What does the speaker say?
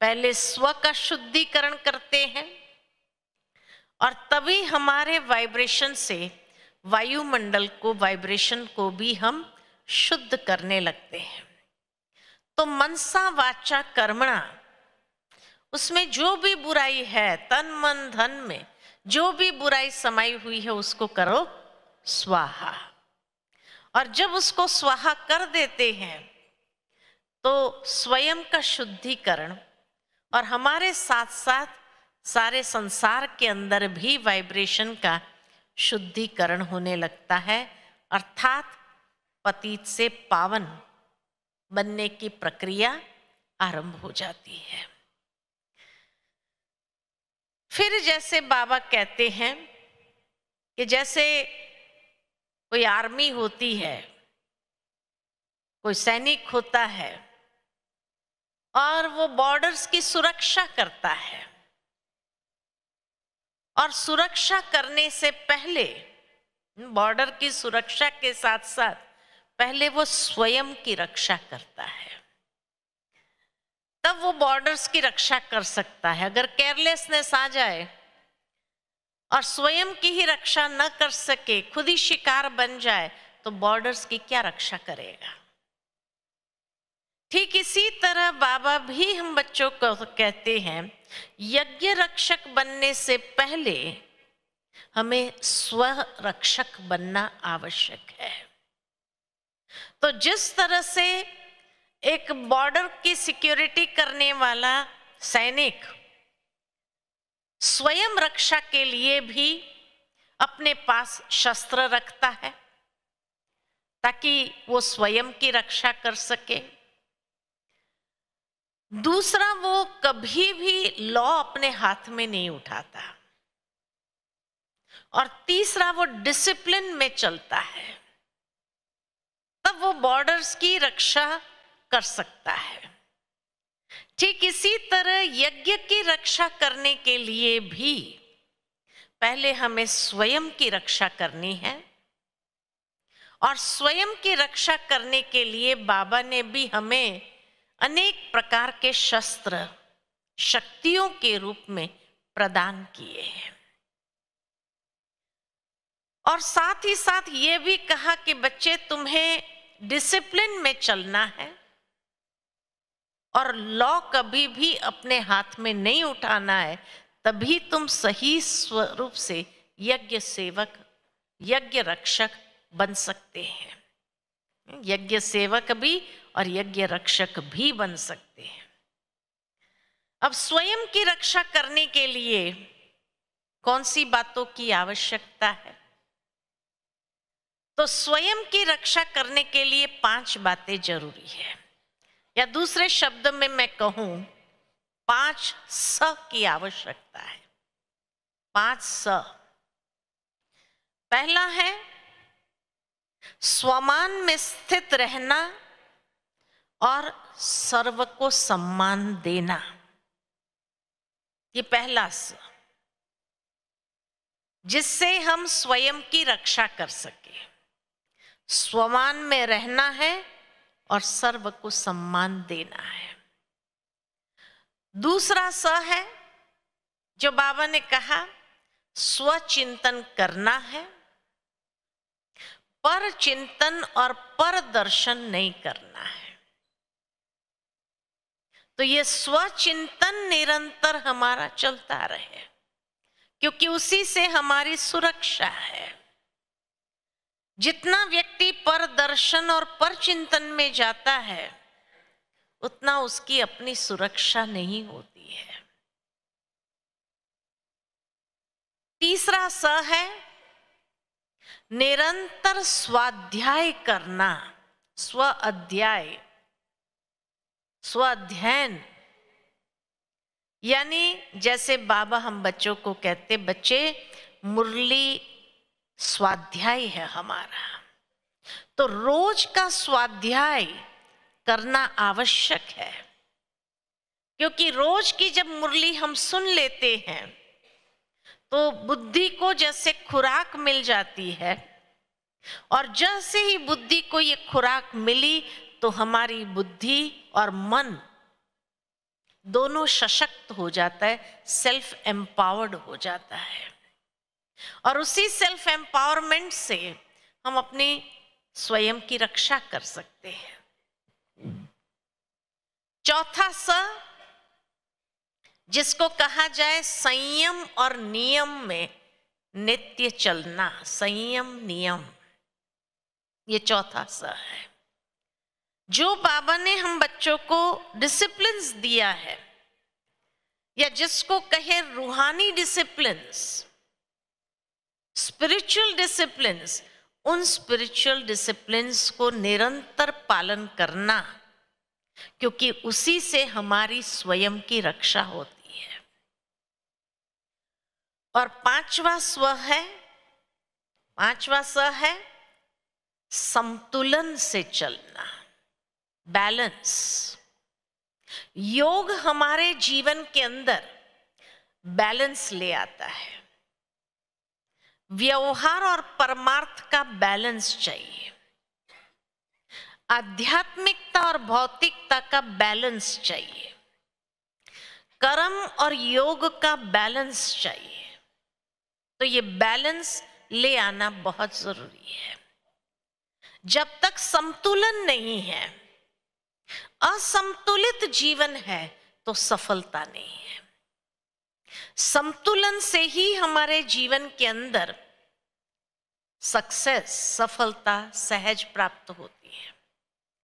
पहले स्व का शुद्धिकरण करते हैं और तभी हमारे वाइब्रेशन से वायुमंडल को वाइब्रेशन को भी हम शुद्ध करने लगते हैं तो मनसा वाचा कर्मणा उसमें जो भी बुराई है तन मन धन में जो भी बुराई समाई हुई है उसको करो स्वाहा और जब उसको स्वाहा कर देते हैं तो स्वयं का शुद्धिकरण और हमारे साथ साथ सारे संसार के अंदर भी वाइब्रेशन का शुद्धिकरण होने लगता है अर्थात पतित से पावन बनने की प्रक्रिया आरंभ हो जाती है फिर जैसे बाबा कहते हैं कि जैसे कोई आर्मी होती है कोई सैनिक होता है और वो बॉर्डर्स की सुरक्षा करता है और सुरक्षा करने से पहले बॉर्डर की सुरक्षा के साथ साथ पहले वो स्वयं की रक्षा करता है तब वो बॉर्डर्स की रक्षा कर सकता है अगर केयरलेसनेस आ जाए और स्वयं की ही रक्षा न कर सके खुद ही शिकार बन जाए तो बॉर्डर्स की क्या रक्षा करेगा ठीक इसी तरह बाबा भी हम बच्चों को कहते हैं यज्ञ रक्षक बनने से पहले हमें स्व रक्षक बनना आवश्यक है तो जिस तरह से एक बॉर्डर की सिक्योरिटी करने वाला सैनिक स्वयं रक्षा के लिए भी अपने पास शस्त्र रखता है ताकि वो स्वयं की रक्षा कर सके दूसरा वो कभी भी लॉ अपने हाथ में नहीं उठाता और तीसरा वो डिसिप्लिन में चलता है तब वो बॉर्डर्स की रक्षा कर सकता है ठीक इसी तरह यज्ञ की रक्षा करने के लिए भी पहले हमें स्वयं की रक्षा करनी है और स्वयं की रक्षा करने के लिए बाबा ने भी हमें अनेक प्रकार के शस्त्र शक्तियों के रूप में प्रदान किए हैं और साथ ही साथ ये भी कहा कि बच्चे तुम्हें डिसिप्लिन में चलना है और लॉ कभी भी अपने हाथ में नहीं उठाना है तभी तुम सही स्वरूप से यज्ञ सेवक यज्ञ रक्षक बन सकते हैं यज्ञ सेवक भी और यज्ञ रक्षक भी बन सकते हैं अब स्वयं की रक्षा करने के लिए कौन सी बातों की आवश्यकता है तो स्वयं की रक्षा करने के लिए पांच बातें जरूरी है या दूसरे शब्द में मैं कहूं पांच स की आवश्यकता है पांच स पहला है स्वमान में स्थित रहना और सर्व को सम्मान देना ये पहला स्व जिससे हम स्वयं की रक्षा कर सके स्वमान में रहना है और सर्व को सम्मान देना है दूसरा स है जो बाबा ने कहा स्वचिंतन करना है पर चिंतन और पर दर्शन नहीं करना है तो ये स्वचिंतन निरंतर हमारा चलता रहे क्योंकि उसी से हमारी सुरक्षा है जितना व्यक्ति पर दर्शन और पर चिंतन में जाता है उतना उसकी अपनी सुरक्षा नहीं होती है तीसरा स है निरंतर स्वाध्याय करना स्व अध्याय अध्ययन यानी जैसे बाबा हम बच्चों को कहते बच्चे मुरली स्वाध्याय है हमारा तो रोज का स्वाध्याय करना आवश्यक है क्योंकि रोज की जब मुरली हम सुन लेते हैं तो बुद्धि को जैसे खुराक मिल जाती है और जैसे ही बुद्धि को ये खुराक मिली तो हमारी बुद्धि और मन दोनों सशक्त हो जाता है सेल्फ एम्पावर्ड हो जाता है और उसी सेल्फ एम्पावरमेंट से हम अपने स्वयं की रक्षा कर सकते हैं चौथा स जिसको कहा जाए संयम और नियम में नित्य चलना संयम नियम ये चौथा स है जो बाबा ने हम बच्चों को डिसिप्लिन दिया है या जिसको कहे रूहानी डिसिप्लिन स्पिरिचुअल डिसिप्लिन उन स्पिरिचुअल डिसिप्लिन को निरंतर पालन करना क्योंकि उसी से हमारी स्वयं की रक्षा होती और पांचवा स्व है पांचवा स है संतुलन से चलना बैलेंस योग हमारे जीवन के अंदर बैलेंस ले आता है व्यवहार और परमार्थ का बैलेंस चाहिए आध्यात्मिकता और भौतिकता का बैलेंस चाहिए कर्म और योग का बैलेंस चाहिए तो ये बैलेंस ले आना बहुत जरूरी है जब तक संतुलन नहीं है असंतुलित जीवन है तो सफलता नहीं है संतुलन से ही हमारे जीवन के अंदर सक्सेस सफलता सहज प्राप्त होती